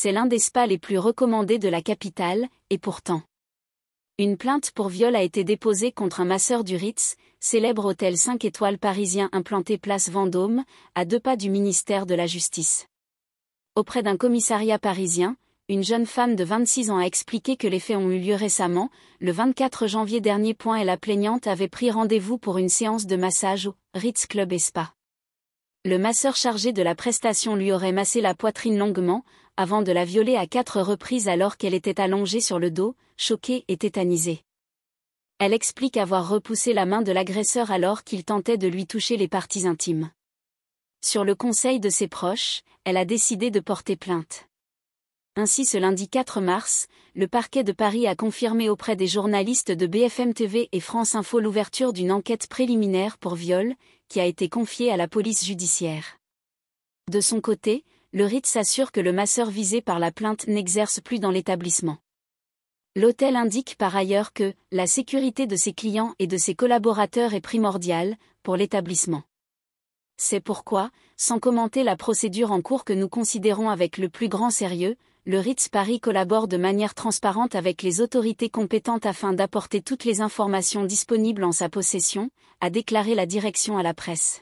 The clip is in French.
C'est l'un des spas les plus recommandés de la capitale, et pourtant. Une plainte pour viol a été déposée contre un masseur du Ritz, célèbre hôtel 5 étoiles parisien implanté place Vendôme, à deux pas du ministère de la Justice. Auprès d'un commissariat parisien, une jeune femme de 26 ans a expliqué que les faits ont eu lieu récemment, le 24 janvier dernier. Point et la plaignante avait pris rendez-vous pour une séance de massage au Ritz Club et Spa le masseur chargé de la prestation lui aurait massé la poitrine longuement, avant de la violer à quatre reprises alors qu'elle était allongée sur le dos, choquée et tétanisée. Elle explique avoir repoussé la main de l'agresseur alors qu'il tentait de lui toucher les parties intimes. Sur le conseil de ses proches, elle a décidé de porter plainte. Ainsi ce lundi 4 mars, le parquet de Paris a confirmé auprès des journalistes de BFM TV et France Info l'ouverture d'une enquête préliminaire pour viol, qui a été confiée à la police judiciaire. De son côté, le RIT s'assure que le masseur visé par la plainte n'exerce plus dans l'établissement. L'hôtel indique par ailleurs que la sécurité de ses clients et de ses collaborateurs est primordiale pour l'établissement. C'est pourquoi, sans commenter la procédure en cours que nous considérons avec le plus grand sérieux, le Ritz Paris collabore de manière transparente avec les autorités compétentes afin d'apporter toutes les informations disponibles en sa possession, a déclaré la direction à la presse.